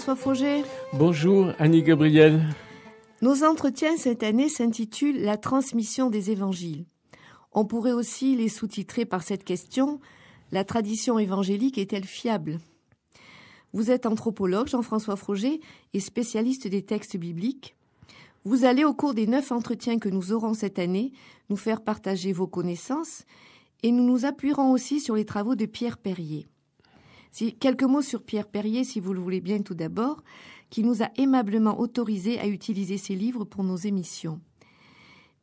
françois Bonjour Annie Gabriel. Nos entretiens cette année s'intitulent La transmission des évangiles. On pourrait aussi les sous-titrer par cette question La tradition évangélique est-elle fiable Vous êtes anthropologue, Jean-François Froger, et spécialiste des textes bibliques. Vous allez, au cours des neuf entretiens que nous aurons cette année, nous faire partager vos connaissances et nous nous appuierons aussi sur les travaux de Pierre Perrier quelques mots sur Pierre Perrier, si vous le voulez bien tout d'abord, qui nous a aimablement autorisé à utiliser ses livres pour nos émissions.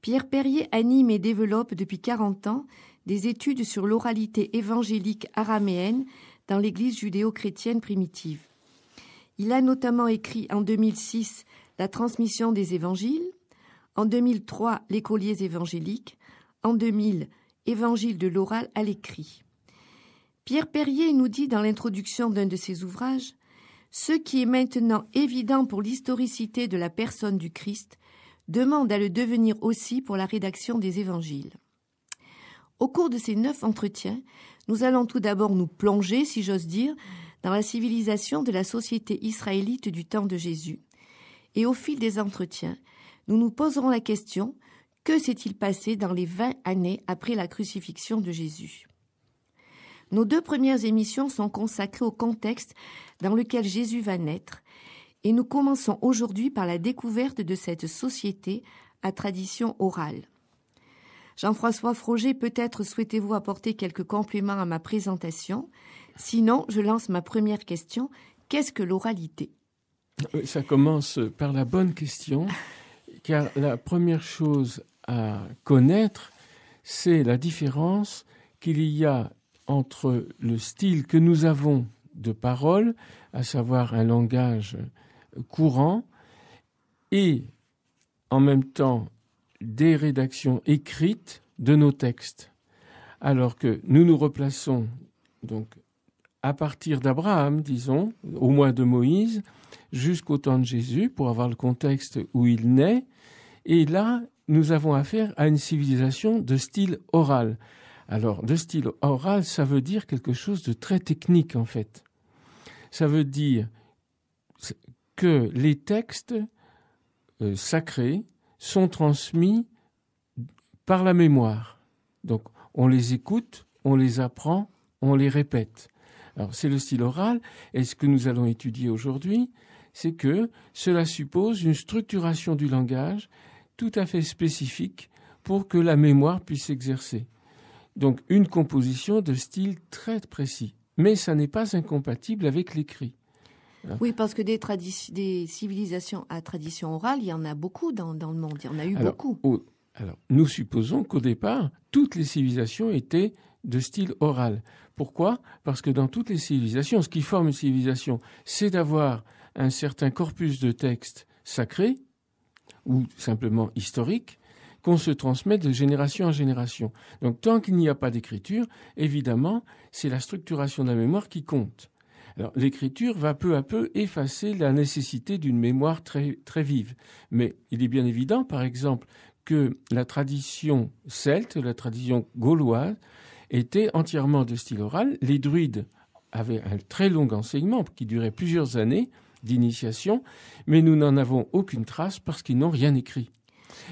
Pierre Perrier anime et développe depuis 40 ans des études sur l'oralité évangélique araméenne dans l'Église judéo-chrétienne primitive. Il a notamment écrit en 2006 La transmission des évangiles, en 2003 L'écoliers évangéliques, en 2000 Évangile de l'oral à l'écrit. Pierre Perrier nous dit dans l'introduction d'un de ses ouvrages Ce qui est maintenant évident pour l'historicité de la personne du Christ demande à le devenir aussi pour la rédaction des évangiles. Au cours de ces neuf entretiens, nous allons tout d'abord nous plonger, si j'ose dire, dans la civilisation de la société israélite du temps de Jésus. Et au fil des entretiens, nous nous poserons la question que s'est-il passé dans les vingt années après la crucifixion de Jésus nos deux premières émissions sont consacrées au contexte dans lequel Jésus va naître et nous commençons aujourd'hui par la découverte de cette société à tradition orale. Jean-François Froger, peut-être souhaitez-vous apporter quelques compléments à ma présentation. Sinon, je lance ma première question. Qu'est-ce que l'oralité Ça commence par la bonne question, car la première chose à connaître, c'est la différence qu'il y a entre le style que nous avons de parole, à savoir un langage courant, et en même temps des rédactions écrites de nos textes. Alors que nous nous replaçons donc à partir d'Abraham, disons, au moins de Moïse, jusqu'au temps de Jésus, pour avoir le contexte où il naît. Et là, nous avons affaire à une civilisation de style oral. Alors, le style oral, ça veut dire quelque chose de très technique, en fait. Ça veut dire que les textes euh, sacrés sont transmis par la mémoire. Donc, on les écoute, on les apprend, on les répète. Alors, c'est le style oral, et ce que nous allons étudier aujourd'hui, c'est que cela suppose une structuration du langage tout à fait spécifique pour que la mémoire puisse s'exercer. Donc une composition de style très précis. Mais ça n'est pas incompatible avec l'écrit. Hein? Oui, parce que des, civilisations à tradition orale, il y en a beaucoup dans, le monde. Il y en a eu beaucoup. alors, nous supposons qu'au départ, toutes les civilisations étaient de style oral. Pourquoi Parce que dans toutes les civilisations, ce qui forme une civilisation, c'est d'avoir un certain corpus de textes sacrés ou simplement historiques qu'on se transmet de génération en génération. Donc tant qu'il n'y a pas d'écriture, évidemment, c'est la structuration de la mémoire qui compte. Alors l'écriture va peu à peu effacer la nécessité d'une mémoire très, très vive. Mais il est bien évident, par exemple, que la tradition celte, la tradition gauloise, était entièrement de style oral. Les druides avaient un très long enseignement qui durait plusieurs années d'initiation, mais nous n'en avons aucune trace parce qu'ils n'ont rien écrit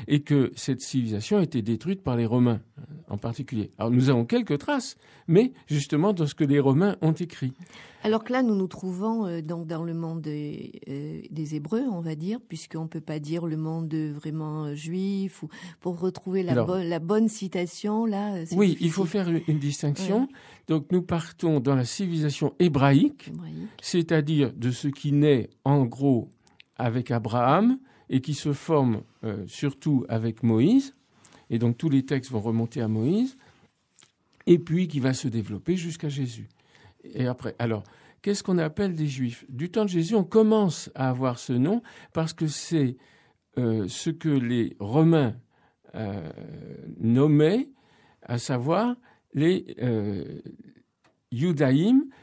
et que cette civilisation a été détruite par les Romains euh, en particulier. Alors nous avons quelques traces, mais justement dans ce que les Romains ont écrit. Alors que là, nous nous trouvons euh, donc dans le monde euh, des, Hébreux, on va dire, puisqu'on ne peut pas dire le monde vraiment juif. Ou, pour retrouver la, bonne citation, là. Oui, il faut faire une, distinction. Donc nous partons dans la civilisation hébraïque. c'est-à-dire de ce qui naît en gros avec Abraham, et qui se forme euh, surtout avec Moïse, et donc tous les textes vont remonter à Moïse, et puis qui va se développer jusqu'à Jésus. Et après, alors, qu'est-ce qu'on appelle des Juifs Du temps de Jésus, on commence à avoir ce nom parce que c'est euh, ce que les Romains euh, nommaient, à savoir les euh,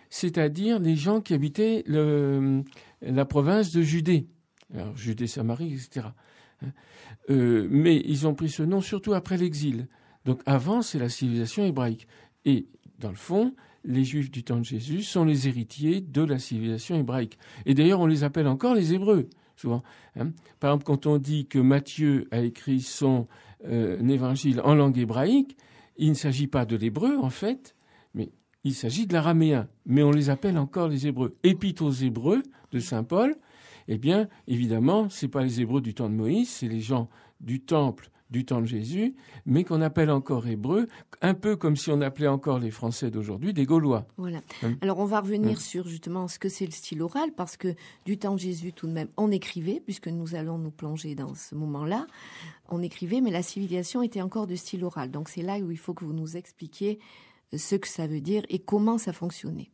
c'est-à-dire les gens qui habitaient la province de Judée alors Judée Samarie, etc. Hein. Euh, mais ils ont pris ce nom surtout après l'exil. Donc avant, c'est la civilisation hébraïque. Et dans le fond, les Juifs du temps de Jésus sont les héritiers de la civilisation hébraïque. Et d'ailleurs, on les appelle encore les Hébreux, souvent. Hein. Par exemple, quand on dit que Matthieu a écrit son euh, évangile en langue hébraïque, il ne s'agit pas de l'hébreu, en fait, mais il s'agit de l'araméen. Mais on les appelle encore les Hébreux. épite aux Hébreux de Saint Paul, eh bien, évidemment, ce n'est pas les Hébreux du temps de Moïse, c'est les gens du temple du temps de Jésus, mais qu'on appelle encore hébreux, un peu comme si on appelait encore les Français d'aujourd'hui des Gaulois. Voilà. Hum. Alors on va revenir hum. sur justement ce que c'est le style oral, parce que du temps de Jésus, tout de même, on écrivait, puisque nous allons nous plonger dans ce moment-là, on écrivait, mais la civilisation était encore de style oral. Donc c'est là où il faut que vous nous expliquiez euh, ce que ça veut dire et comment ça fonctionnait.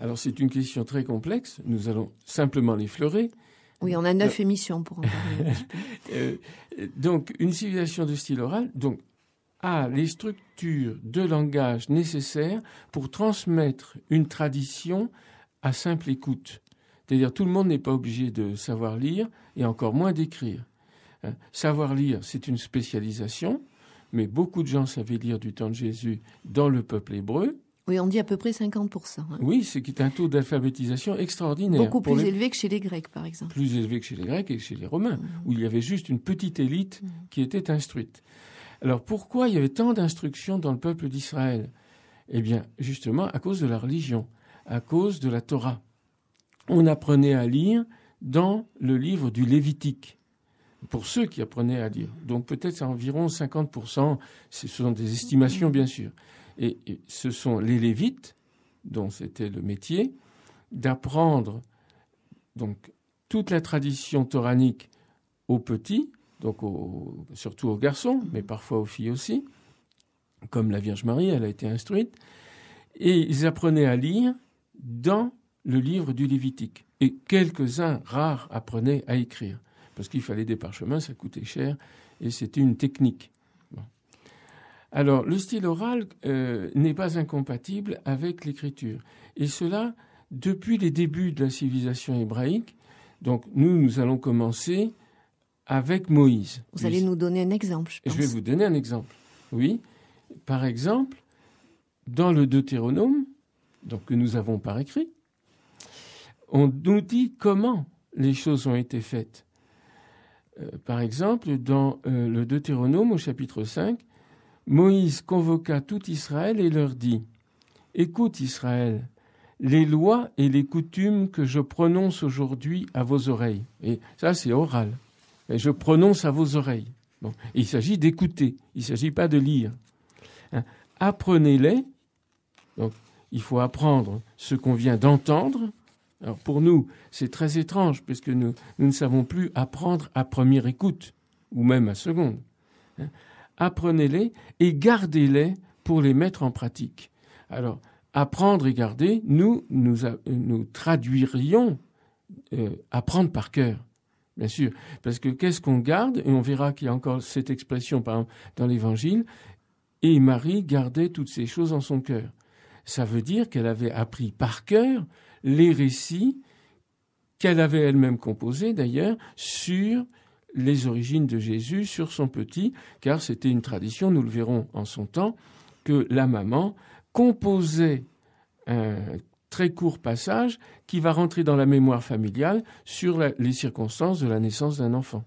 Alors c'est une question très complexe, nous allons simplement l'effleurer. Oui, on a neuf euh, émissions pour en parler euh, donc une civilisation de style oral donc, a les structures de langage nécessaires pour transmettre une tradition à simple écoute. C'est-à-dire tout le monde n'est pas obligé de savoir lire et encore moins d'écrire. Euh, savoir lire, c'est une spécialisation, mais beaucoup de gens savaient lire du temps de Jésus dans le peuple hébreu, oui, on dit à peu près 50%. Hein. Oui, c'est un taux d'alphabétisation extraordinaire. Beaucoup plus élevé que chez les Grecs, par exemple. Plus élevé que chez les Grecs et chez les Romains, mhm. où il y avait juste une petite élite mhm. qui était instruite. Alors pourquoi il y avait tant d'instructions dans le peuple d'Israël Eh bien, justement, à cause de la religion, à cause de la Torah. On apprenait à lire dans le livre du Lévitique, pour ceux qui apprenaient à lire. Donc peut-être environ 50%, ce sont des estimations mhm. bien sûr. Et, ce sont les Lévites, dont c'était le métier, d'apprendre donc toute la tradition toranique aux petits, donc surtout aux garçons, mais mhm. parfois aux filles aussi, comme la Vierge Marie, elle a été instruite, et ils apprenaient à lire dans le livre du Lévitique. Et quelques-uns rares apprenaient à écrire, parce qu'il fallait des parchemins, ça coûtait cher, et c'était une technique. Alors, le style oral euh, n'est pas incompatible avec l'écriture. Et cela, depuis les débuts de la civilisation hébraïque, donc nous, nous allons commencer avec Moïse. Vous allez nous donner un exemple, je vais vous donner un exemple, oui. Par exemple, dans le Deutéronome, donc que nous avons par écrit, on nous dit comment les choses ont été faites. Euh, par exemple, dans euh, le Deutéronome au chapitre 5, Moïse convoqua tout Israël et leur dit Écoute Israël, les lois et les coutumes que je prononce aujourd'hui à vos oreilles. Et ça, c'est oral. Et je prononce à vos oreilles. Bon. Il s'agit d'écouter, il ne s'agit pas de lire. Hein, apprenez-les. Donc, il faut apprendre ce qu'on vient d'entendre. Alors, pour nous, c'est très étrange, puisque nous, nous ne savons plus apprendre à première écoute, ou même à seconde. Hein, apprenez-les et gardez-les pour les mettre en pratique. Alors, apprendre et garder, nous, nous, traduirions euh, apprendre par cœur. Bien sûr, parce que qu'est-ce qu'on garde Et on verra qu'il y a encore cette expression, par dans l'Évangile, et Marie gardait toutes ces choses en son cœur. Ça veut dire qu'elle avait appris par cœur les récits qu'elle avait elle-même composés, d'ailleurs, sur les origines de Jésus sur son petit, car c'était une tradition, nous le verrons en son temps, que la maman composait un très court passage qui va rentrer dans la mémoire familiale sur les circonstances de la naissance d'un enfant.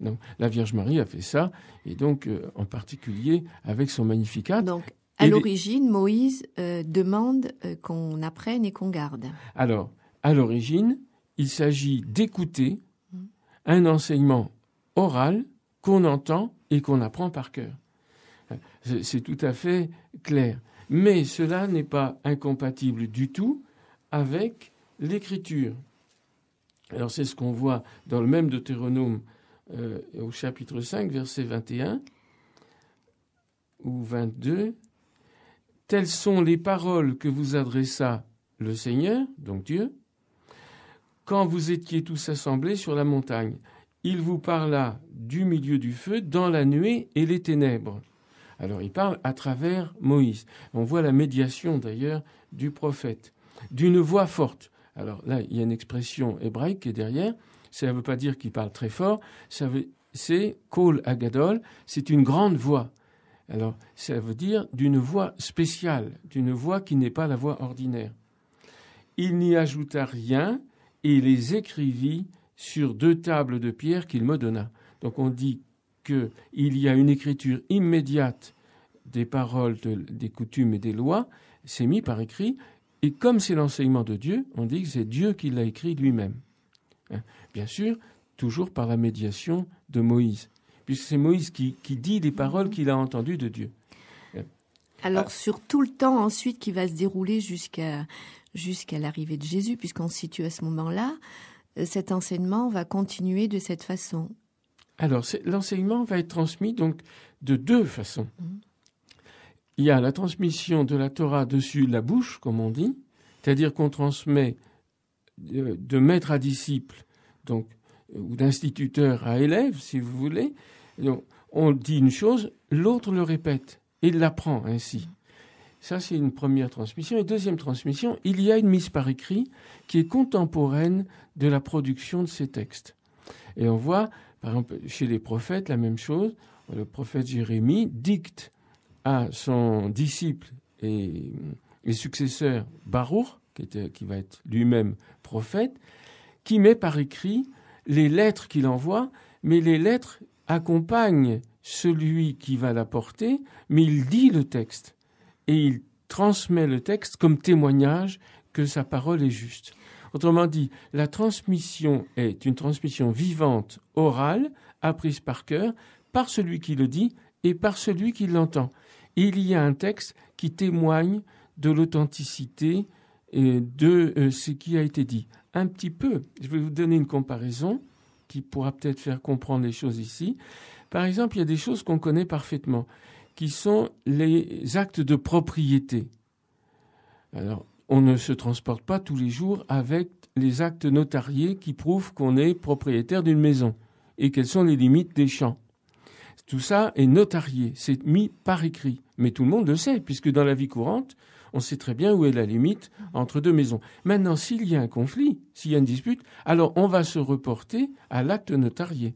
Donc, la Vierge Marie a fait ça, et donc euh, en particulier avec son Magnificat. Donc, à l'origine, Moïse euh, demande euh, qu'on apprenne et qu'on garde. Alors, à l'origine, il s'agit d'écouter un enseignement oral qu'on entend et qu'on apprend par cœur. C'est tout à fait clair. Mais cela n'est pas incompatible du tout avec l'écriture. Alors c'est ce qu'on voit dans le même Deutéronome euh, au chapitre 5, verset 21 ou 22. Telles sont les paroles que vous adressa le Seigneur, donc Dieu, quand vous étiez tous assemblés sur la montagne. Il vous parla du milieu du feu, dans la nuée et les ténèbres. Alors il parle à travers Moïse. On voit la médiation d'ailleurs du prophète, d'une voix forte. Alors là, il y a une expression hébraïque qui est derrière. Ça ne veut pas dire qu'il parle très fort. Ça veut, c'est Kol Agadol, c'est une grande voix. Alors ça veut dire d'une voix spéciale, d'une voix qui n'est pas la voix ordinaire. Il n'y ajouta rien et les écrivit sur deux tables de pierre qu'il me donna. Donc on dit qu'il y a une écriture immédiate des paroles, des coutumes et des lois, c'est mis par écrit, et comme c'est l'enseignement de Dieu, on dit que c'est Dieu qui l'a écrit lui-même. Hein, bien sûr, toujours par la médiation de Moïse, puisque c'est Moïse qui, dit les paroles qu'il a entendues de Dieu. Alors, sur tout le temps ensuite qui va se dérouler jusqu'à jusqu'à l'arrivée de Jésus, puisqu'on se situe à ce moment-là, euh, cet enseignement va continuer de cette façon. Alors, l'enseignement va être transmis donc de deux façons. Mmh. Il y a la transmission de la Torah dessus la bouche, comme on dit, c'est-à-dire qu'on transmet euh, de, maître à disciple, donc euh, ou d'instituteur à élève, si vous voulez. on dit une chose, l'autre le répète et l'apprend ainsi. Mmh. Ça, c'est une première transmission. Et deuxième transmission, il y a une mise par écrit qui est contemporaine de la production de ces textes. Et on voit, par exemple, chez les prophètes, la même chose. Le prophète Jérémie dicte à son disciple et, successeur Baruch, qui, qui va être lui-même prophète, qui met par écrit les lettres qu'il envoie, mais les lettres accompagnent celui qui va la porter, mais il dit le texte et il transmet le texte comme témoignage que sa parole est juste. Autrement dit, la transmission est une transmission vivante, orale, apprise par cœur, par celui qui le dit et par celui qui l'entend. Il y a un texte qui témoigne de l'authenticité de euh, ce qui a été dit. Un petit peu, je vais vous donner une comparaison qui pourra peut-être faire comprendre les choses ici. Par exemple, il y a des choses qu'on connaît parfaitement qui sont les actes de propriété. Alors, on ne se transporte pas tous les jours avec les actes notariés qui prouvent qu'on est propriétaire d'une maison et quelles sont les limites des champs. Tout ça est notarié, c'est mis par écrit. Mais tout le monde le sait, puisque dans la vie courante, on sait très bien où est la limite entre deux maisons. Maintenant, s'il y a un conflit, s'il y a une dispute, alors on va se reporter à l'acte notarié.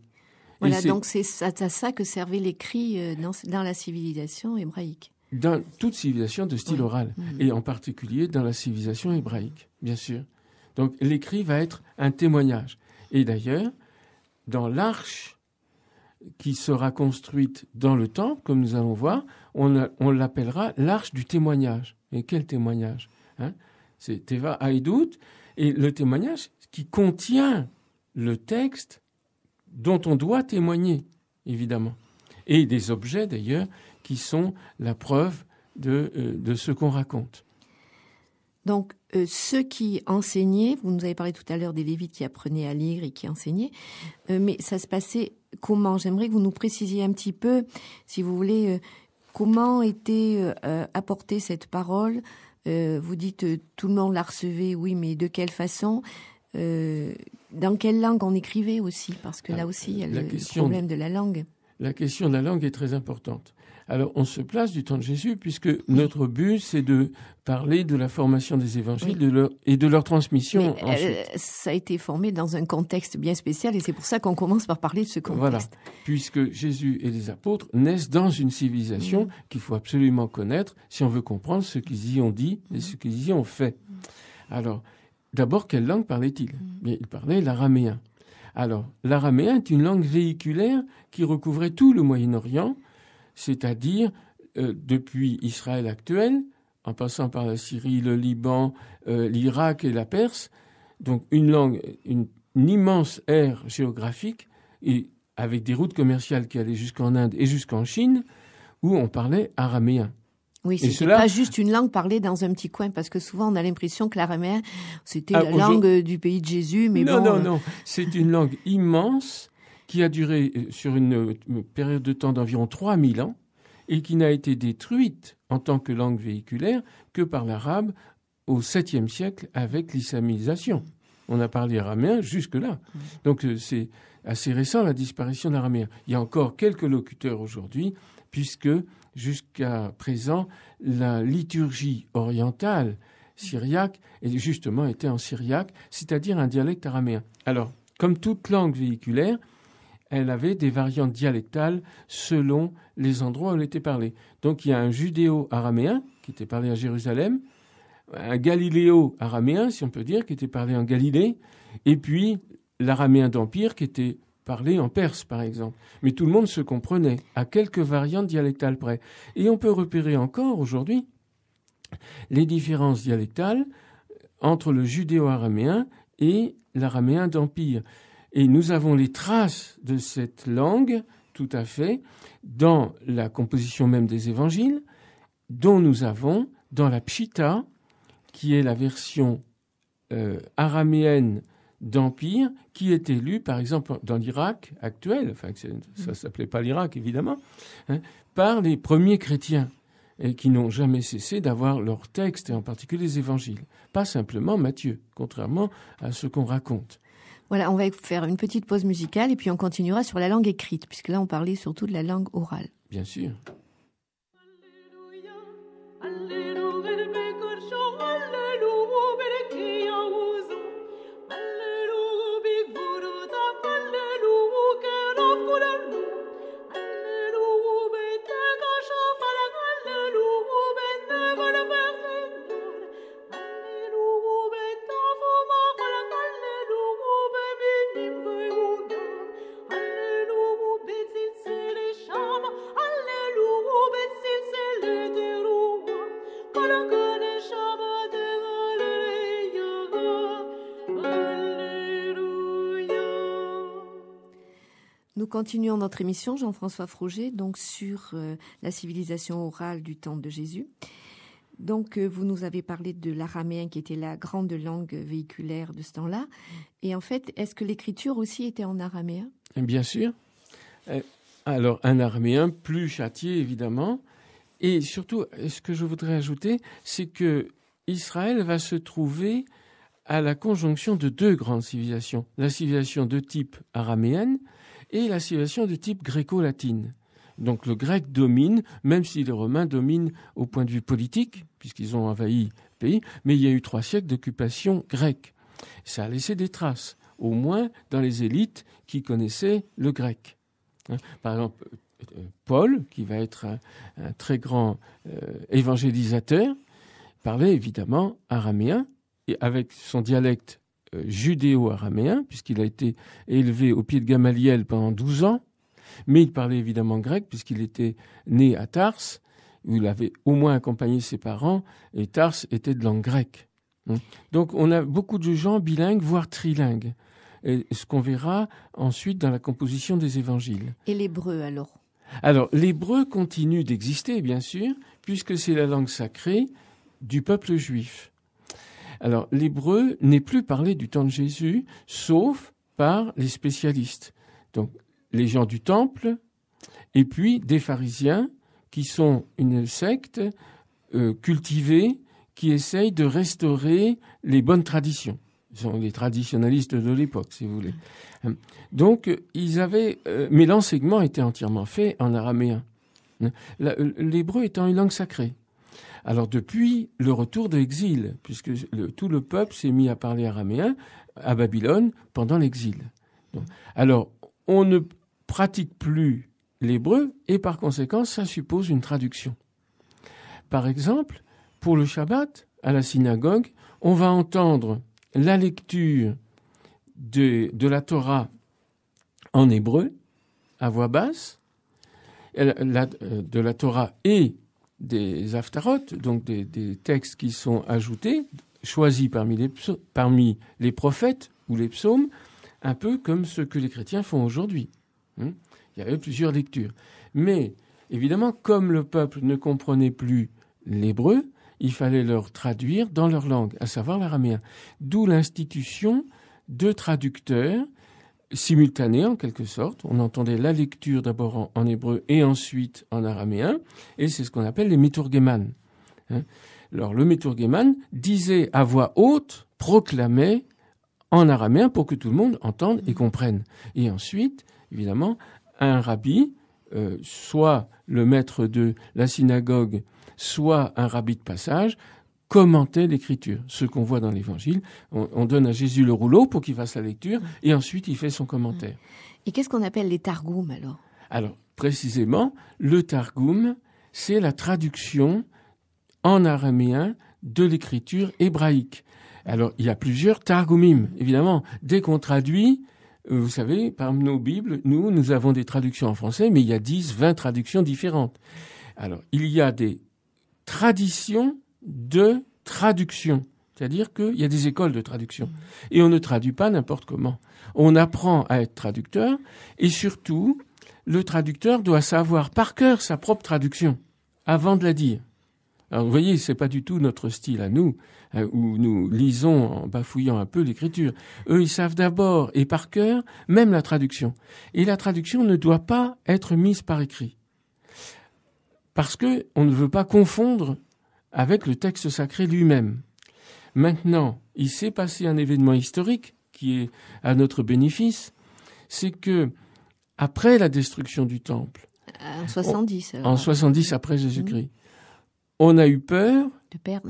Voilà, donc c'est à ça que servait l'écrit euh, dans, dans la civilisation hébraïque dans toute civilisation de style oral, mhm. et en particulier dans la civilisation hébraïque, bien sûr. Donc l'écrit va être un témoignage. Et d'ailleurs, dans l'arche qui sera construite dans le temps, comme nous allons voir, on, l'appellera l'arche du témoignage. Et quel témoignage hein? C'est Teva Haïdout, et le témoignage qui contient le texte dont on doit témoigner, évidemment. Et des objets, d'ailleurs, qui sont la preuve de, euh, ce qu'on raconte. Donc, euh, ceux qui enseignaient, vous nous avez parlé tout à l'heure des Lévites qui apprenaient à lire et qui enseignaient, euh, mais ça se passait comment J'aimerais que vous nous précisiez un petit peu, si vous voulez, comment était apportée cette parole Vous dites tout le monde la recevait, oui, mais de quelle façon euh, dans quelle langue on écrivait aussi, parce que là ah, aussi, il y a le problème de la langue. La question de la langue est très importante. Alors, on se place du temps de Jésus, puisque notre but, c'est de parler de la formation des évangiles et de leur transmission. Euh, ensuite. ça a été formé dans un contexte bien spécial, et c'est pour ça qu'on commence par parler de ce contexte. Voilà, puisque Jésus et les apôtres naissent dans une civilisation mm. qu'il faut absolument connaître si on veut comprendre ce qu'ils y ont dit et ce qu'ils y ont fait. Mm. Alors, D'abord, quelle langue parlait-il mm. il parlait l'araméen. Alors, l'araméen est une langue véhiculaire qui recouvrait tout le Moyen-Orient, c'est-à-dire euh, depuis Israël actuel, en passant par la Syrie, le Liban, euh, l'Irak et la Perse. Donc, une langue, une, une immense aire géographique et avec des routes commerciales qui allaient jusqu'en Inde et jusqu'en Chine, où on parlait araméen. Oui, c'est pas juste une langue parlée dans un petit coin, parce que souvent on a l'impression que l'araméen, c'était ah, la langue du pays de Jésus, mais non, Non, non, euh, non, c'est une langue immense qui a duré euh, sur une euh, période de temps d'environ 3000 ans et qui n'a été détruite en tant que langue véhiculaire que par l'arabe au 7e siècle avec l'islamisation. On a parlé araméen jusque-là. Donc c'est assez récent la disparition de l'araméen. Il y a encore quelques locuteurs aujourd'hui puisque jusqu'à présent, la liturgie orientale syriaque justement était en syriaque, c'est-à-dire un dialecte araméen. Alors, comme toute langue véhiculaire, elle avait des variantes dialectales selon les endroits où elle était parlée. Donc il y a un judéo-araméen qui était parlé à Jérusalem, un galiléo-araméen, si on peut dire, qui était parlé en Galilée, et puis l'araméen d'Empire qui était parler en perse, par exemple. Mais tout le monde se comprenait, à quelques variantes dialectales près. Et on peut repérer encore aujourd'hui les différences dialectales entre le judéo-araméen et l'araméen d'Empire. Et nous avons les traces de cette langue, tout à fait, dans la composition même des évangiles, dont nous avons dans la Pshita, qui est la version euh, araméenne d'empire qui est élu, par exemple, dans l'Irak actuel, enfin, ça ne mm. s'appelait pas l'Irak, évidemment, hein, par les premiers chrétiens et qui n'ont jamais cessé d'avoir leurs textes, et en particulier les évangiles. Pas simplement Matthieu, contrairement à ce qu'on raconte. Voilà, on va faire une petite pause musicale et puis on continuera sur la langue écrite, puisque là on parlait surtout de la langue orale. Bien sûr. continuons notre émission, Jean-François Frouget, donc sur euh, la civilisation orale du temps de Jésus. Donc, euh, vous nous avez parlé de l'araméen qui était la grande langue véhiculaire de ce temps-là. Et en fait, est-ce que l'écriture aussi était en araméen Bien sûr. Euh, alors, un araméen plus châtié, évidemment. Et surtout, ce que je voudrais ajouter, c'est que Israël va se trouver à la conjonction de deux grandes civilisations. La civilisation de type araméenne, et la situation de type gréco-latine. Donc le grec domine, même si les romains dominent au point de vue politique, puisqu'ils ont envahi le pays, mais il y a eu trois siècles d'occupation grecque. Ça a laissé des traces, au moins dans les élites qui connaissaient le grec. Hein, par exemple, euh, Paul, qui va être un, très grand euh, évangélisateur, parlait évidemment araméen, et avec son dialecte judéo-araméen, puisqu'il a été élevé au pied de Gamaliel pendant 12 ans, mais il parlait évidemment grec, puisqu'il était né à Tars, où il avait au moins accompagné ses parents, et Tars était de langue grecque. Hein. Donc on a beaucoup de gens bilingues, voire trilingues, ce qu'on verra ensuite dans la composition des évangiles. Et l'hébreu alors alors, l'hébreu continue d'exister, bien sûr, puisque c'est la langue sacrée du peuple juif. Alors l'hébreu n'est plus parlé du temps de Jésus, sauf par les spécialistes. Donc les gens du temple et puis des pharisiens qui sont une secte euh, cultivée qui essaye de restaurer les bonnes traditions. Ils sont les traditionalistes de l'époque, si vous voulez. Donc, ils avaient, euh, mais l'enseignement était entièrement fait en araméen. Euh, l'hébreu étant une langue sacrée. Alors depuis le retour de l'exil, puisque tout le peuple s'est mis à parler araméen à Babylone pendant l'exil. Alors on ne pratique plus l'hébreu et par conséquent ça suppose une traduction. Par exemple, pour le Shabbat, à la synagogue, on va entendre la lecture de, de la Torah en hébreu, à voix basse, euh, de la Torah et des aftarotes, donc des, textes qui sont ajoutés, choisis parmi les, parmi les prophètes ou les psaumes, un peu comme ce que les chrétiens font aujourd'hui. Hmm? Il y avait plusieurs lectures. Mais évidemment, comme le peuple ne comprenait plus l'hébreu, il fallait leur traduire dans leur langue, à savoir l'araméen. D'où l'institution de traducteurs simultané en quelque sorte. On entendait la lecture d'abord en, hébreu et ensuite en araméen, et c'est ce qu'on appelle les miturgeman hein. ». Alors le miturgéman disait à voix haute, proclamait en araméen pour que tout le monde entende et comprenne. Et ensuite, évidemment, un rabbi, euh, soit le maître de la synagogue, soit un rabbi de passage, commentait l'écriture, ce qu'on voit dans l'évangile. On, donne à Jésus le rouleau pour qu'il fasse la lecture et ensuite il fait son commentaire. Et qu'est-ce qu'on appelle les targoum alors Alors, précisément, le targoum, c'est la traduction en araméen de l'écriture hébraïque. Alors, il y a plusieurs targumim, évidemment. Dès qu'on traduit, euh, vous savez, parmi nos Bibles, nous, nous avons des traductions en français, mais il y a 10, 20 traductions différentes. Alors, il y a des traditions de traduction. C'est-à-dire qu'il y a des écoles de traduction. Et on ne traduit pas n'importe comment. On apprend à être traducteur et surtout, le traducteur doit savoir par cœur sa propre traduction avant de la dire. Alors vous voyez, c'est pas du tout notre style à nous, hein, où nous lisons en bafouillant un peu l'écriture. Eux, ils savent d'abord et par cœur même la traduction. Et la traduction ne doit pas être mise par écrit. Parce que on ne veut pas confondre avec le texte sacré lui-même. Maintenant, il s'est passé un événement historique qui est à notre bénéfice, c'est que après la destruction du temple, en 70, après Jésus-Christ, mmh. on a eu peur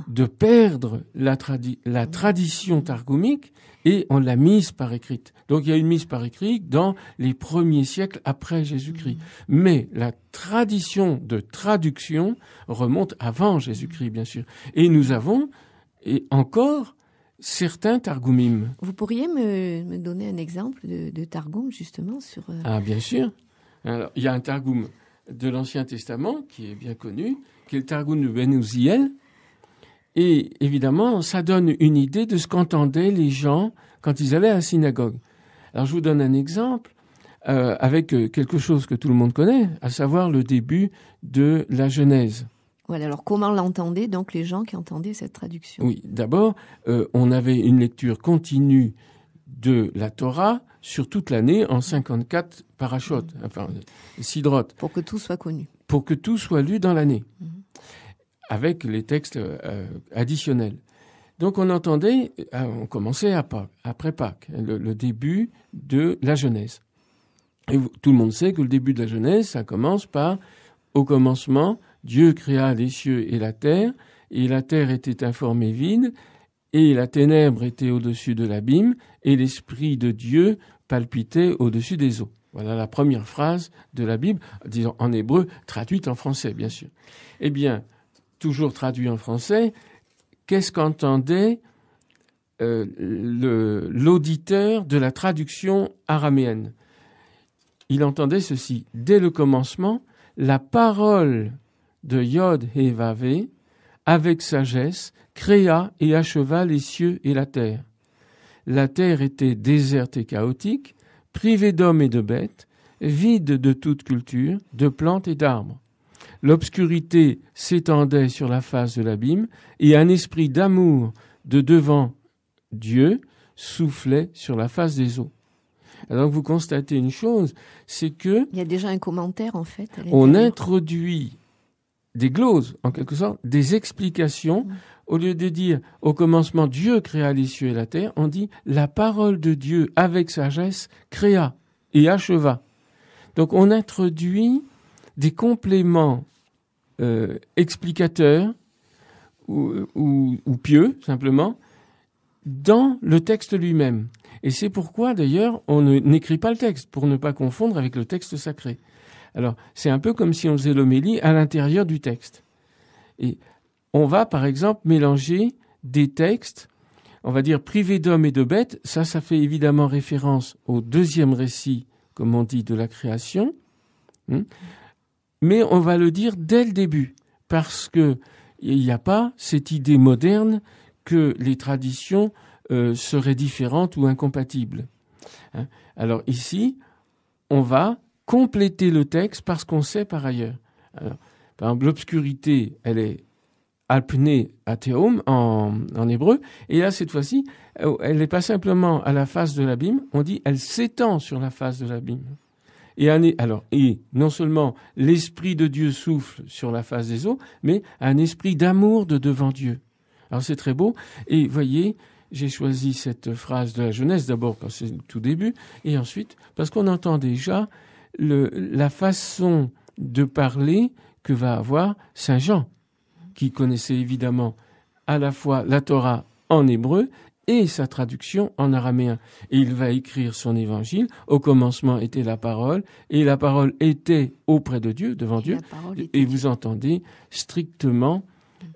de perdre, la, la tradition targumique et on l'a mise par écrite. Donc il y a une mise par écrite dans les premiers siècles après Jésus-Christ. Mais la tradition de traduction remonte avant Jésus-Christ, bien sûr. Et nous avons, et encore, certains targumim. Vous pourriez me, donner un exemple de, de targum, justement, sur... Euh, ah, bien sûr. il y a un targum de l'Ancien Testament qui est bien connu, qui est le targum de Ben et évidemment, ça donne une idée de ce qu'entendaient les gens quand ils allaient à la synagogue. Alors je vous donne un exemple euh, avec euh, quelque chose que tout le monde connaît, à savoir le début de la Genèse. Voilà, alors comment l'entendaient donc les gens qui entendaient cette traduction Oui, d'abord, euh, on avait une lecture continue de la Torah sur toute l'année en 54 parachotes, enfin sidrotes. Pour que tout soit connu. Pour que tout soit lu dans l'année. Mhm avec les textes euh, additionnels. Donc on entendait, euh, on commençait à Pâques, après Pâques, hein, le, début de la Genèse. Et tout le monde sait que le début de la Genèse, ça commence par au commencement, Dieu créa les cieux et la terre, et la terre était informée vide, et la ténèbre était au-dessus de l'abîme, et l'Esprit de Dieu palpitait au-dessus des eaux. Voilà la première phrase de la Bible, disons en hébreu, traduite en français, bien sûr. Eh bien, toujours traduit en français, qu'est-ce qu'entendait euh, l'auditeur de la traduction araméenne Il entendait ceci. Dès le commencement, la parole de Yod hevavé avec sagesse, créa et acheva les cieux et la terre. La terre était déserte et chaotique, privée d'hommes et de bêtes, vide de toute culture, de plantes et d'arbres. L'obscurité s'étendait sur la face de l'abîme, et un esprit d'amour de devant Dieu soufflait sur la face des eaux. Alors vous constatez une chose, c'est que... Il y a déjà un commentaire en fait. on introduit des gloses, en quelque sorte, des explications. Mm. Au lieu de dire au commencement Dieu créa les cieux et la terre, on dit la parole de Dieu avec sagesse créa et acheva. Donc on introduit des compléments euh, explicateur ou, pieux, simplement, dans le texte lui-même. Et c'est pourquoi, d'ailleurs, on n'écrit pas le texte, pour ne pas confondre avec le texte sacré. Alors, c'est un peu comme si on faisait l'homélie à l'intérieur du texte. Et on va, par exemple, mélanger des textes, on va dire privés d'hommes et de bêtes. Ça, ça fait évidemment référence au deuxième récit, comme on dit, de la création. Hmm mais on va le dire dès le début, parce qu'il n'y a pas cette idée moderne que les traditions euh, seraient différentes ou incompatibles. Hein. Alors ici, on va compléter le texte parce qu'on sait par ailleurs. par exemple, l'obscurité, elle est apnée athéum en, en hébreu, et là, cette fois-ci, euh, elle n'est pas simplement à la face de l'abîme, on dit elle s'étend sur la face de l'abîme. Et, alors, non seulement l'Esprit de Dieu souffle sur la face des eaux, mais un esprit d'amour de devant Dieu. Alors c'est très beau. Et voyez, j'ai choisi cette phrase de la jeunesse d'abord parce c'est le tout début, et ensuite parce qu'on entend déjà la façon de parler que va avoir Saint Jean, qui connaissait évidemment à la fois la Torah en hébreu, et sa traduction en araméen. Et il va écrire son évangile. Au commencement était la parole, et la parole était auprès de Dieu, devant Dieu. Et vous entendez strictement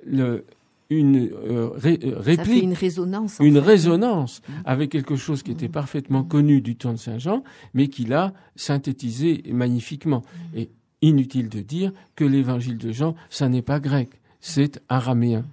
une euh, euh, réplique, une résonance, mm. avec quelque chose qui était mm. parfaitement connu du temps de Saint Jean, mais qu'il a synthétisé magnifiquement. Mm. Et inutile de dire que l'évangile de Jean, ça n'est pas grec, c'est araméen.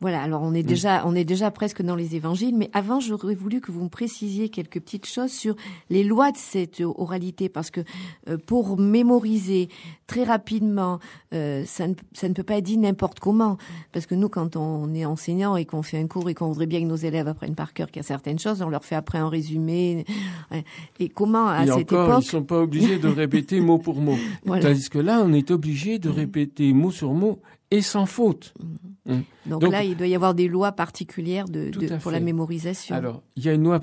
Voilà, alors on est mm. déjà, on est déjà presque dans les évangiles, mais avant j'aurais voulu que vous me précisiez quelques petites choses sur les lois de cette oralité, parce que euh, pour mémoriser très rapidement, euh, ça, ne, peut pas être dit n'importe comment, parce que nous quand on est enseignant et qu'on fait un cours et qu'on voudrait bien que nos élèves apprennent par cœur qu'il y a certaines choses, on leur fait après un résumé, et comment à et cette encore, époque... ils sont pas obligés de répéter mot pour mot, voilà. tandis que là on est obligé de mm. répéter mot sur mot et sans faute. Mhm. Hein. Donc, là, il doit y avoir des lois particulières pour la mémorisation. Alors, il y a une loi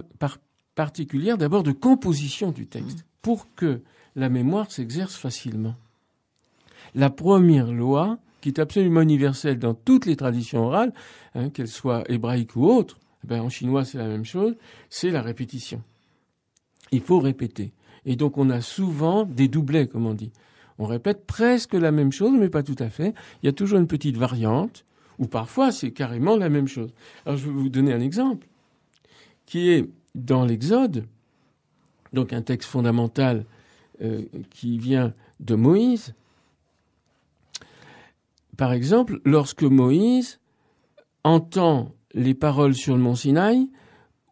particulière d'abord de composition du texte, mhm. pour que la mémoire s'exerce facilement. La première loi, qui est absolument universelle dans toutes les traditions orales, hein, qu'elles soient hébraïques ou autres, eh ben, en chinois c'est la même chose, c'est la répétition. Il faut répéter. Et donc on a souvent des doublets, comme on dit on répète presque la même chose, mais pas tout à fait. Il y a toujours une petite variante, ou parfois c'est carrément la même chose. Alors je vais vous donner un exemple, qui est dans l'Exode, donc un texte fondamental euh, qui vient de Moïse. Par exemple, lorsque Moïse entend les paroles sur le mont Sinaï,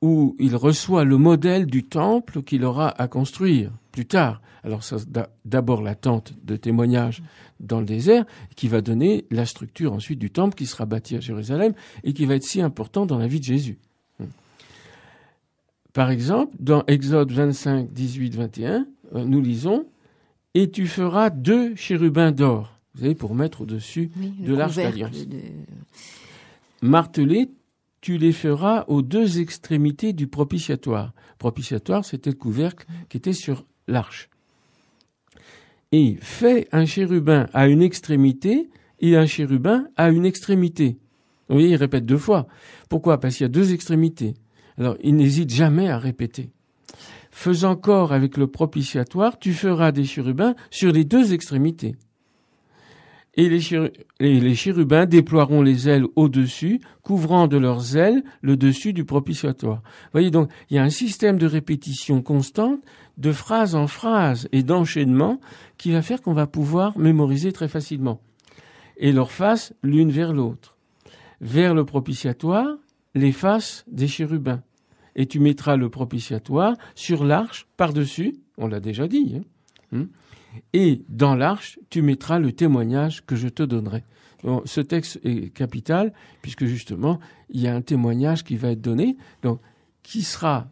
où il reçoit le modèle du temple qu'il aura à construire plus tard. Alors ça, d'abord l'attente de témoignage dans le désert, qui va donner la structure ensuite du temple qui sera bâti à Jérusalem et qui va être si important dans la vie de Jésus. Hmm. Par exemple, dans Exode 25, 18, 21, nous lisons Et tu feras deux chérubins d'or, vous savez, pour mettre au-dessus de l'arche d'alliance. tu les feras aux deux extrémités du propitiatoire. Propitiatoire, c'était le couvercle qui était sur l'arche. Et fait un chérubin à une extrémité et un chérubin à une extrémité. Vous voyez, il répète deux fois. Pourquoi Parce qu'il y a deux extrémités. Alors, il n'hésite jamais à répéter. Faisant corps avec le propitiatoire, tu feras des chérubins sur les deux extrémités. Et les, et les chérubins déploieront les ailes au-dessus, couvrant de leurs ailes le dessus du propitiatoire. Vous voyez donc, il y a un système de répétition constante de phrase en phrase et d'enchaînement qui va faire qu'on va pouvoir mémoriser très facilement. Et leurs faces l'une vers l'autre. Vers le propitiatoire, les faces des chérubins. Et tu mettras le propitiatoire sur l'arche, par-dessus, on l'a déjà dit, hein, hein. et dans l'arche, tu mettras le témoignage que je te donnerai. ce texte est capital, puisque justement, il y a un témoignage qui va être donné, donc, qui sera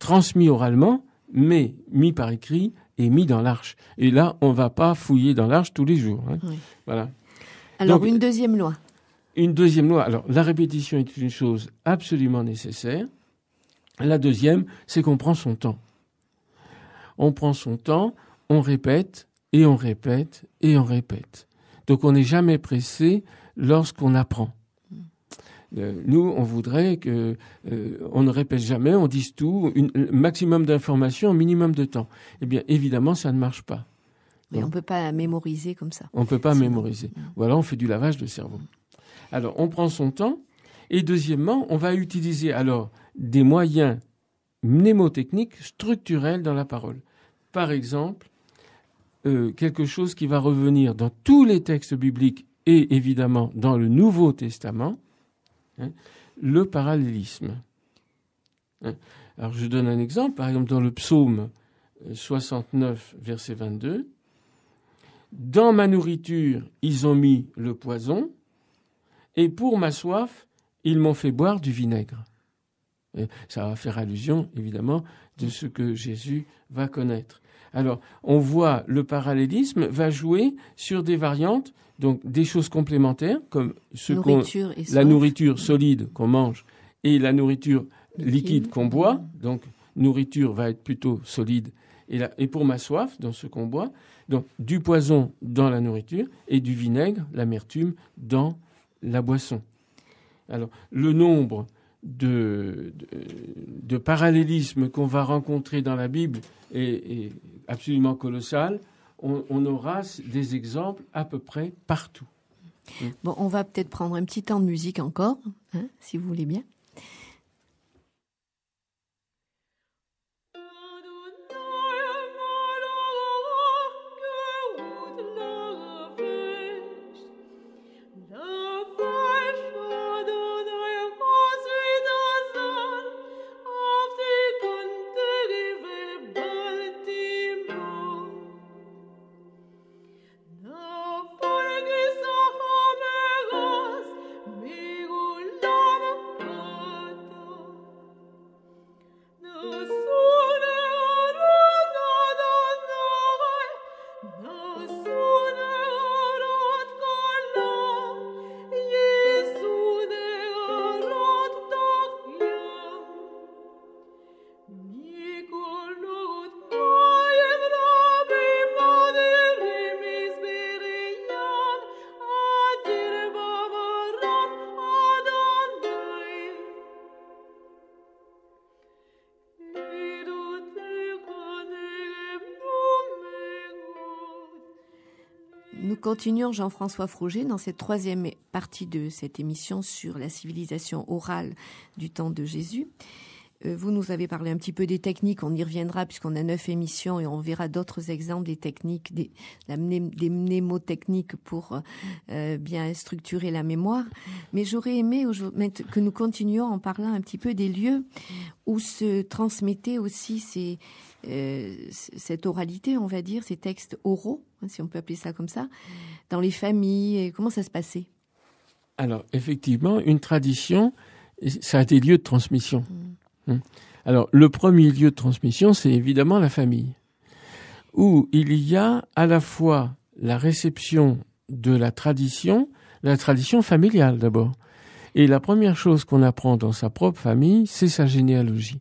transmis oralement, mais mis par écrit et mis dans l'arche. Et là, on ne va pas fouiller dans l'arche tous les jours. Hein. Voilà. Alors, une deuxième loi. Une deuxième loi. Alors, la répétition est une chose absolument nécessaire. La deuxième, c'est qu'on prend son temps. On prend son temps, on répète, et on répète, et on répète. Donc, on n'est jamais pressé lorsqu'on apprend. Euh, nous, on voudrait que euh, on ne répète jamais, on dise tout, un maximum d'informations, minimum de temps. Eh bien, évidemment, ça ne marche pas. Mais hein on ne peut pas mémoriser comme ça. On ne peut pas mémoriser. Mm. Voilà, on fait du lavage de cerveau. Alors, on prend son temps. Et deuxièmement, on va utiliser alors des moyens mnémotechniques structurels dans la parole. Par exemple, euh, quelque chose qui va revenir dans tous les textes bibliques et évidemment dans le Nouveau Testament, Hein. le parallélisme. Hein. Alors je donne un exemple, par exemple dans le psaume 69, euh, verset 22, Dans ma nourriture, ils ont mis le poison, et pour ma soif, ils m'ont fait boire du vinaigre. Hein, ça va faire allusion, évidemment, de ce que Jésus va connaître. Alors, on voit le parallélisme va jouer sur des variantes, donc des choses complémentaires, comme ce la nourriture solide qu'on mange et la nourriture liquide, qu'on boit. Mm. Donc, nourriture va être plutôt solide. Et, et pour ma soif, dans ce qu'on boit, donc du poison dans la nourriture et du vinaigre, l'amertume, dans la boisson. Alors, le nombre de, de, parallélisme qu'on va rencontrer dans la Bible est, absolument colossal. On, aura des exemples à peu près partout. Bon, on va peut-être prendre un petit temps de musique encore, hein, si vous voulez bien. continuons, Jean-François Froger, dans cette troisième partie de cette émission sur la civilisation orale du temps de Jésus. Euh, vous nous avez parlé un petit peu des techniques, on y reviendra puisqu'on a neuf émissions et on verra d'autres exemples des techniques, des, des mnémotechniques pour euh, bien structurer la mémoire. Mais j'aurais aimé que nous continuions en parlant un petit peu des lieux où se transmettait aussi euh, cette oralité, on va dire, ces textes oraux, hein, si on peut appeler ça comme ça, dans les familles. Comment ça se passait Alors, effectivement, une tradition, ça a des lieux de transmission. Mmh. Hein. Alors, le premier lieu de transmission, c'est évidemment la famille, où il y a à la fois la réception de la tradition, la tradition familiale d'abord. Et la première chose qu'on apprend dans sa propre famille, c'est sa généalogie.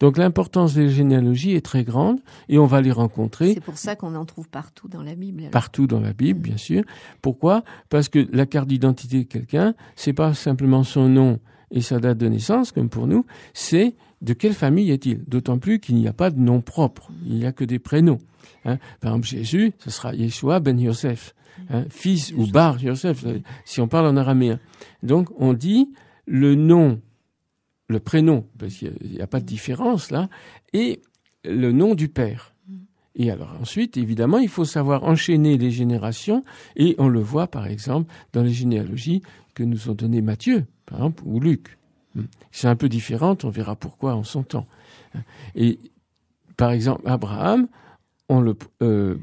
Donc l'importance des généalogies est très grande et on va les rencontrer. C'est pour ça qu'on en trouve partout dans la Bible. Partout dans la Bible, mmh. bien sûr. Pourquoi Parce que la carte d'identité de quelqu'un, c'est pas simplement son nom et sa date de naissance, comme pour nous, c'est de quelle famille est-il D'autant plus qu'il n'y a pas de nom propre, il n'y a que des prénoms. Hein. Par exemple, Jésus, ce sera Yeshua ben Yosef, hein, fils ou bar Yosef, euh, si on parle en araméen. Donc on dit le nom, le prénom, parce qu'il n'y a, pas de différence là, et le nom du père. Et alors ensuite, évidemment, il faut savoir enchaîner les générations, et on le voit par exemple dans les généalogies, que nous ont donné Matthieu, par exemple, ou Luc. Hmm. C'est un peu différent, on verra pourquoi en son temps. Et par exemple, Abraham, on le, euh,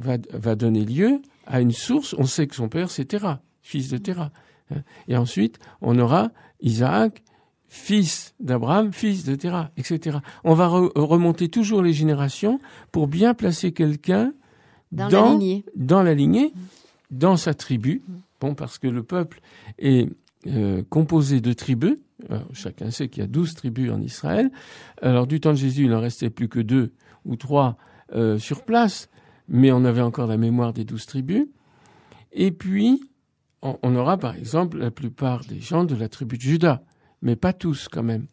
va, donner lieu à une source, on sait que son père c'est Terra, fils de Terra. Hein. Et ensuite, on aura Isaac, fils d'Abraham, fils de Terra, etc. On va remonter toujours les générations pour bien placer quelqu'un dans, la lignée, hmm. dans sa tribu, hmm. Bon, parce que le peuple est euh, composé de tribus. Euh, chacun sait qu'il y a douze tribus en Israël. Alors du temps de Jésus, il en restait plus que deux ou trois euh, sur place, mais on avait encore la mémoire des douze tribus. Et puis, on, aura par exemple la plupart des gens de la tribu de Juda, mais pas tous quand même.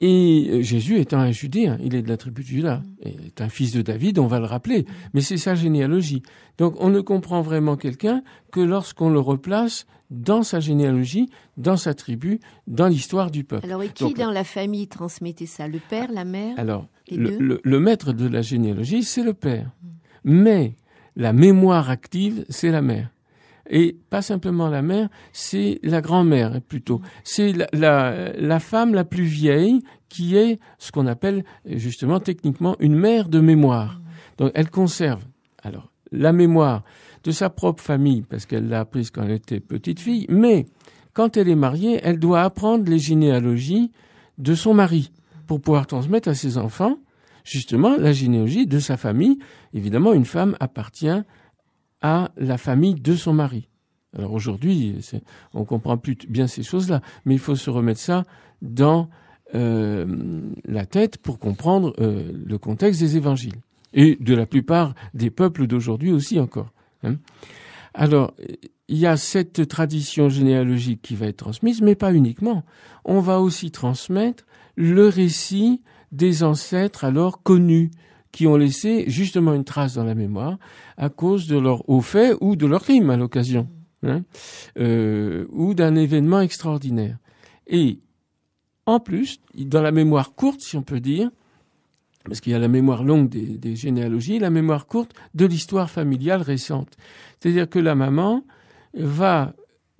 Et euh, Jésus étant un judéen, il est de la tribu de Judas, mm. est un fils de David, on va le rappeler, mais c'est sa généalogie. Donc on ne comprend vraiment quelqu'un que lorsqu'on le replace dans sa généalogie, dans sa tribu, dans l'histoire du peuple. Alors et qui dans la famille transmettait ça Le père, la mère Alors, le, maître de la généalogie, c'est le père. Mm. Mais la mémoire active, c'est la mère et pas simplement la mère, c'est la grand-mère plutôt. C'est la, femme la plus vieille qui est ce qu'on appelle justement techniquement une mère de mémoire. Donc elle conserve alors la mémoire de sa propre famille parce qu'elle l'a apprise quand elle était petite fille, mais quand elle est mariée, elle doit apprendre les généalogies de son mari pour pouvoir transmettre à ses enfants justement la généalogie de sa famille. Évidemment, une femme appartient à la famille de son mari. Alors aujourd'hui, on comprend plus bien ces choses-là, mais il faut se remettre ça dans euh, la tête pour comprendre euh, le contexte des évangiles et de la plupart des peuples d'aujourd'hui aussi encore. Hein. Alors, il y a cette tradition généalogique qui va être transmise, mais pas uniquement. On va aussi transmettre le récit des ancêtres alors connus qui ont laissé justement une trace dans la mémoire à cause de leur haut fait ou de leur crime à l'occasion, hein, euh, ou d'un événement extraordinaire. Et en plus, dans la mémoire courte, si on peut dire, parce qu'il y a la mémoire longue des généalogies, la mémoire courte de l'histoire familiale récente. C'est-à-dire que la maman va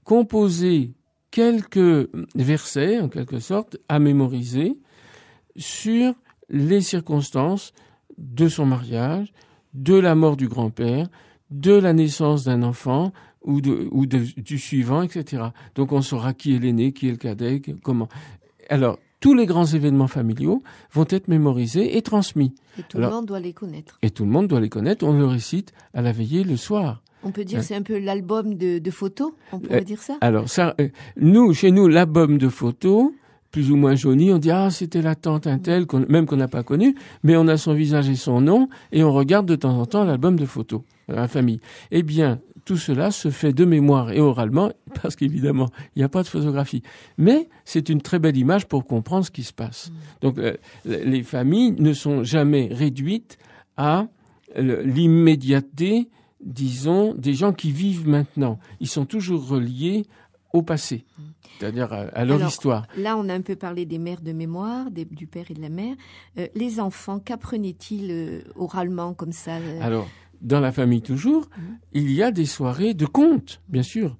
composer quelques versets, en quelque sorte, à mémoriser sur les circonstances de son mariage, de la mort du grand-père, de la naissance d'un enfant ou, du suivant, etc. Donc on saura qui est l'aîné, qui est le cadet, comment. Alors, tous les grands événements familiaux vont être mémorisés et transmis. Et tout le monde doit les connaître. Et tout le monde doit les connaître. On le récite à la veillée le soir. On peut dire euh, que c'est un peu l'album de, photos. On peut dire ça. Alors euh, nous chez nous l'album de photos, plus ou moins jauni, on dit ah c'était la tante intel même qu'on n'a pas connu, mais on a son visage et son nom et on regarde de temps en temps l'album de photos, euh, la famille. Eh bien, tout cela se fait de mémoire et oralement parce qu'évidemment il n'y a pas de photographie. Mais c'est une très belle image pour comprendre ce qui se passe. Mm. Donc euh, les familles ne sont jamais réduites à l'immédiateté disons, des gens qui vivent maintenant. Ils sont toujours reliés passé, c'est-à-dire à, leur histoire. Là, on a un peu parlé des mères de mémoire, du père et de la mère. Euh, les enfants, qu'apprenaient-ils euh, oralement comme ça euh Alors, dans la famille toujours, mhm. il y a des soirées de contes, bien sûr.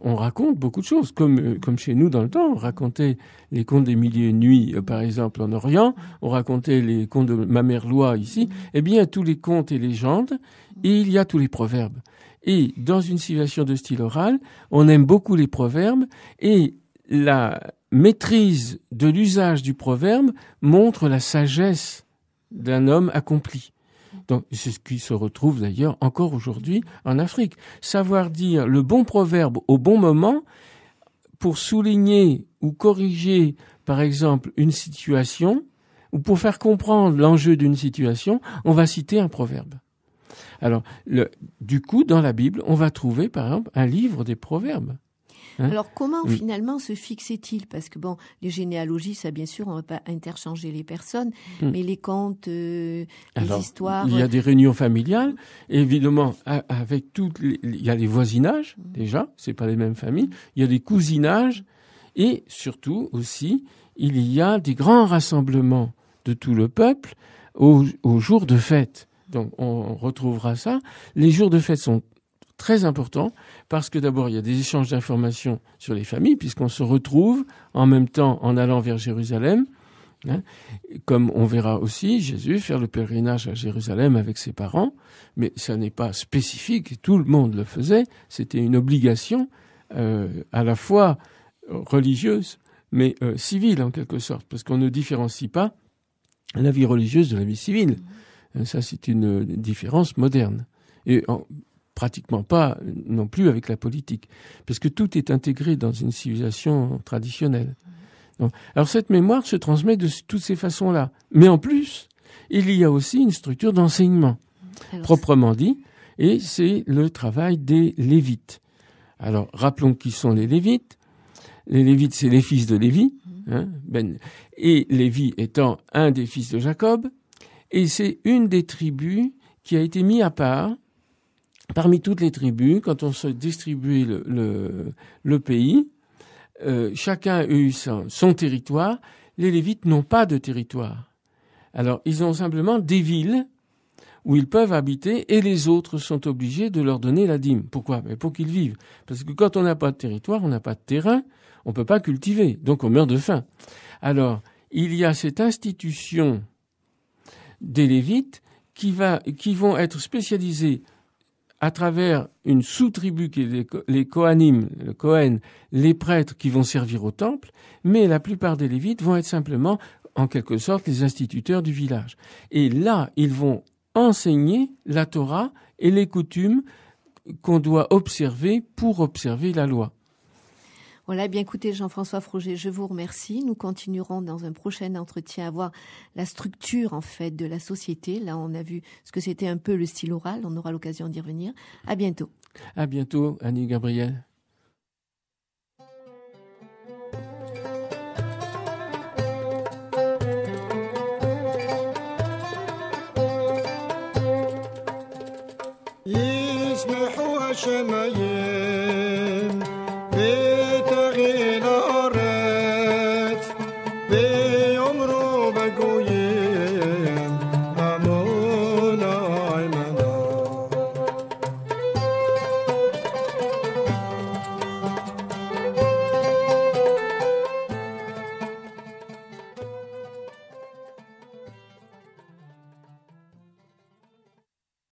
on raconte beaucoup de choses, comme, comme chez nous dans le temps, on racontait les contes des milliers de nuits, par exemple en Orient, on racontait les contes de ma mère Loi ici. Mhm. Eh bien, tous les contes et légendes, et il y a tous les proverbes. Et dans une situation de style oral, on aime beaucoup les proverbes et la maîtrise de l'usage du proverbe montre la sagesse d'un homme accompli. Donc, c'est ce qui se retrouve d'ailleurs encore aujourd'hui en Afrique. Savoir dire le bon proverbe au bon moment pour souligner ou corriger, par exemple, une situation, ou pour faire comprendre l'enjeu d'une situation, on va citer un proverbe. Alors, le, du coup, dans la Bible, on va trouver, par exemple, un livre des proverbes. Hein Alors comment finalement se fixait-il Parce que bon, les généalogies, ça bien sûr, on ne va pas interchanger les personnes, hmm. mais les contes, euh, les histoires. Il y a des euh, réunions familiales, évidemment, avec toutes. il y a les voisinages hmm. déjà, ce c'est pas les mêmes familles. Il y a des cousinages et surtout aussi, il y a des grands rassemblements de tout le peuple au jour de fête. Donc on retrouvera ça. Les jours de fête sont très importants parce que d'abord il y a des échanges d'informations sur les familles puisqu'on se retrouve en même temps en allant vers Jérusalem. Hein. comme on verra aussi Jésus faire le pèlerinage à Jérusalem avec ses parents, mais ça n'est pas spécifique, tout le monde le faisait, c'était une obligation euh, à la fois religieuse, mais euh, civile en quelque sorte, parce qu'on ne différencie pas la vie religieuse de la vie civile. Euh, ça, c'est une euh, différence moderne. Et pratiquement pas euh, non plus avec la politique, parce que tout est intégré dans une civilisation traditionnelle. alors cette mémoire se transmet de toutes ces façons-là. Mais en plus, il y a aussi une structure d'enseignement, proprement dit, et c'est le travail des Lévites. Alors rappelons qui sont les Lévites. Les Lévites, c'est les fils de Lévi, mhm. hein, ben, et Lévi étant un des fils de Jacob, et c'est une des tribus qui a été mise à part parmi toutes les tribus quand on se distribue le, pays. Euh, chacun a eu son, son territoire. Les Lévites n'ont pas de territoire. Alors, ils ont simplement des villes où ils peuvent habiter et les autres sont obligés de leur donner la dîme. Pourquoi Pour qu'ils vivent. Parce que quand on n'a pas de territoire, on n'a pas de terrain, on ne peut pas cultiver, donc on meurt de faim. Alors, il y a cette institution des Lévites qui, vont être spécialisés à travers une sous-tribu qui est les, Kohanim, le Kohen, les prêtres qui vont servir au temple, mais la plupart des Lévites vont être simplement, en quelque sorte, les instituteurs du village. Et là, ils vont enseigner la Torah et les coutumes qu'on doit observer pour observer la loi. Voilà, bien écoutez, Jean-François Froger, je vous remercie. Nous continuerons dans un prochain entretien à voir la structure, en fait, de la société. Là, on a vu ce que c'était un peu le style oral. On aura l'occasion d'y revenir. À bientôt. À bientôt, Annie Gabriel.